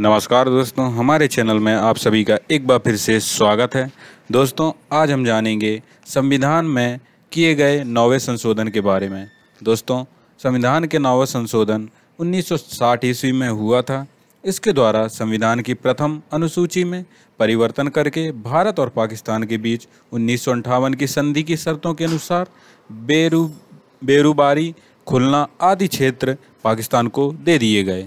नमस्कार दोस्तों हमारे चैनल में आप सभी का एक बार फिर से स्वागत है दोस्तों आज हम जानेंगे संविधान में किए गए नौवे संशोधन के बारे में दोस्तों संविधान के नौवे संशोधन 1960 ईस्वी में हुआ था इसके द्वारा संविधान की प्रथम अनुसूची में परिवर्तन करके भारत और पाकिस्तान के बीच उन्नीस की संधि की शर्तों के अनुसार बेरू बेरूबारी खुलना आदि क्षेत्र पाकिस्तान को दे दिए गए